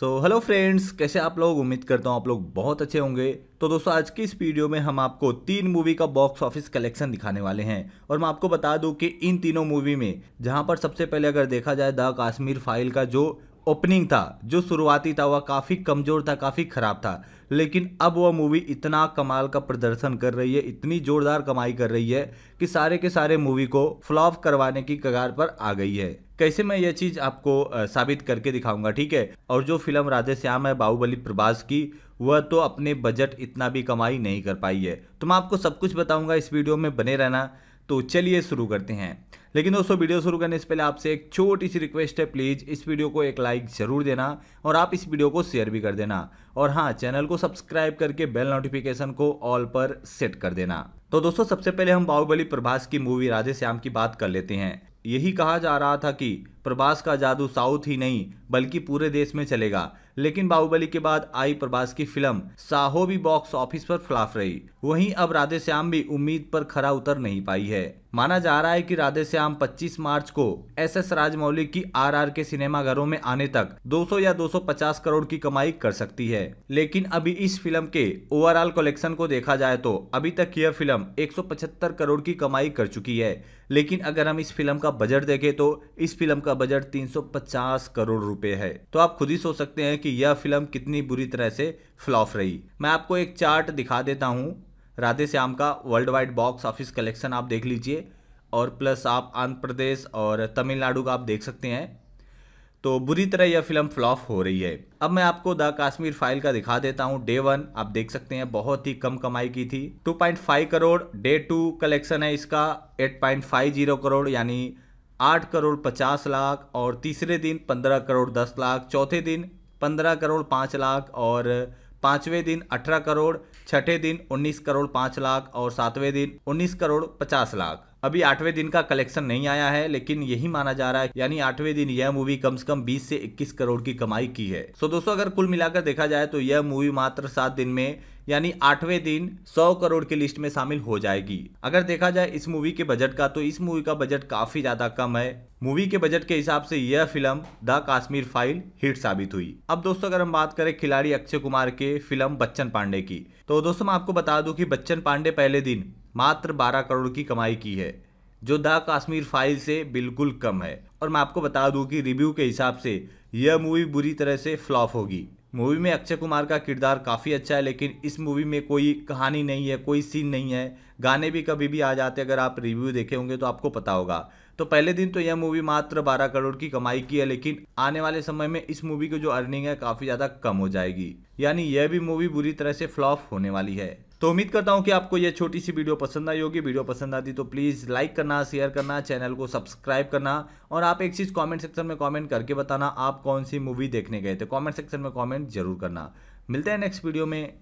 so hello friends कैसे आप लोग उम्मीद करता हूँ आप लोग बहुत अच्छे होंगे तो दोस्तों आज की इस वीडियो में हम आपको तीन मूवी का बॉक्स ऑफिस कलेक्शन दिखाने वाले हैं और मैं आपको बता दूं कि इन तीनों मूवी में जहां पर सबसे पहले अगर देखा जाए द काश्मीर फाइल का जो ओपनिंग था जो शुरुआती था वह काफ़ी कमज़ोर था काफ़ी ख़राब था लेकिन अब वह मूवी इतना कमाल का प्रदर्शन कर रही है इतनी जोरदार कमाई कर रही है कि सारे के सारे मूवी को फ्लॉप करवाने की कगार पर आ गई है कैसे मैं यह चीज़ आपको साबित करके दिखाऊंगा ठीक है और जो फिल्म राधे श्याम है बाहुबली प्रभास की वह तो अपने बजट इतना भी कमाई नहीं कर पाई है तो मैं आपको सब कुछ बताऊँगा इस वीडियो में बने रहना तो चलिए शुरू करते हैं लेकिन दोस्तों वीडियो शुरू करने से पहले आपसे एक छोटी सी रिक्वेस्ट है प्लीज़ इस वीडियो को एक लाइक ज़रूर देना और आप इस वीडियो को शेयर भी कर देना और हाँ चैनल को सब्सक्राइब करके बेल नोटिफिकेशन को ऑल पर सेट कर देना तो दोस्तों सबसे पहले हम बाहुबली प्रभास की मूवी राधे श्याम की बात कर लेते हैं यही कहा जा रहा था कि प्रभास का जादू साउथ ही नहीं बल्कि पूरे देश में चलेगा लेकिन बाहुबली के बाद आई प्रभास की फिल्म साहो भी बॉक्स ऑफिस पर फ्लाफ रही वहीं अब राधे श्याम भी उम्मीद पर खरा उतर नहीं पाई है माना जा रहा है कि राधे श्याम 25 मार्च को एस एस राजमौली की आर आर के सिनेमाघरों में आने तक 200 या 250 करोड़ की कमाई कर सकती है लेकिन अभी इस फिल्म के ओवरऑल कलेक्शन को देखा जाए तो अभी तक यह फिल्म 175 करोड़ की कमाई कर चुकी है लेकिन अगर हम इस फिल्म का बजट देखें तो इस फिल्म का बजट 350 करोड़ रुपए है तो आप खुद ही सोच सकते हैं कि यह फिल्म कितनी बुरी तरह से फ्लॉफ रही मैं आपको एक चार्ट दिखा देता हूँ राधे श्याम का world wide box office collection आप देख लीजिए और प्लस आप आंध्र प्रदेश और तमिलनाडु का आप देख सकते हैं तो बुरी तरह यह फिल्म फ्लॉप हो रही है अब मैं आपको द काश्मीर फाइल का दिखा देता हूँ डे वन आप देख सकते हैं बहुत ही कम कमाई की थी 2.5 करोड़ डे टू कलेक्शन है इसका 8.50 करोड़ यानी 8 करोड़ 50 लाख और तीसरे दिन 15 करोड़ 10 लाख चौथे दिन 15 करोड़ 5 लाख और पाँचवें दिन अठारह करोड़ छठे दिन उन्नीस करोड़ पाँच लाख और सातवें दिन उन्नीस करोड़ पचास लाख अभी आठवें दिन का कलेक्शन नहीं आया है लेकिन यही माना जा रहा है यानी आठवें दिन यह मूवी कम से कम 20 से 21 करोड़ की कमाई की है सो दोस्तों अगर कुल मिलाकर देखा जाए तो यह मूवी मात्र सात दिन में यानी आठवें दिन 100 करोड़ की लिस्ट में शामिल हो जाएगी अगर देखा जाए इस मूवी के बजट का तो इस मूवी का बजट काफी ज्यादा कम है मूवी के बजट के हिसाब से यह film the Kashmir file hit साबित हुई अब दोस्तों अगर हम बात करें खिलाड़ी अक्षय कुमार के फिल्म बच्चन पांडे की तो दोस्तों मैं आपको बता दूं कि बच्चन पांडे पहले दिन मात्र 12 करोड़ की कमाई की है जो द काश्मीर फाइल से बिल्कुल कम है और मैं आपको बता दूं कि रिव्यू के हिसाब से यह मूवी बुरी तरह से फ्लॉप होगी मूवी में अक्षय कुमार का किरदार काफ़ी अच्छा है लेकिन इस मूवी में कोई कहानी नहीं है कोई सीन नहीं है गाने भी कभी भी आ जाते अगर आप रिव्यू देखे होंगे तो आपको पता होगा तो पहले दिन तो यह मूवी मात्र 12 करोड़ की कमाई की है लेकिन आने वाले समय में इस मूवी की जो अर्निंग है काफ़ी ज़्यादा कम हो जाएगी यानी यह भी मूवी बुरी तरह से फ्लॉप होने वाली है तो उम्मीद करता हूं कि आपको यह छोटी सी वीडियो पसंद आई होगी वीडियो पसंद आती तो प्लीज़ लाइक करना शेयर करना चैनल को सब्सक्राइब करना और आप एक चीज़ कमेंट सेक्शन में कमेंट करके बताना आप कौन सी मूवी देखने गए थे कमेंट सेक्शन में कमेंट जरूर करना मिलते हैं नेक्स्ट वीडियो में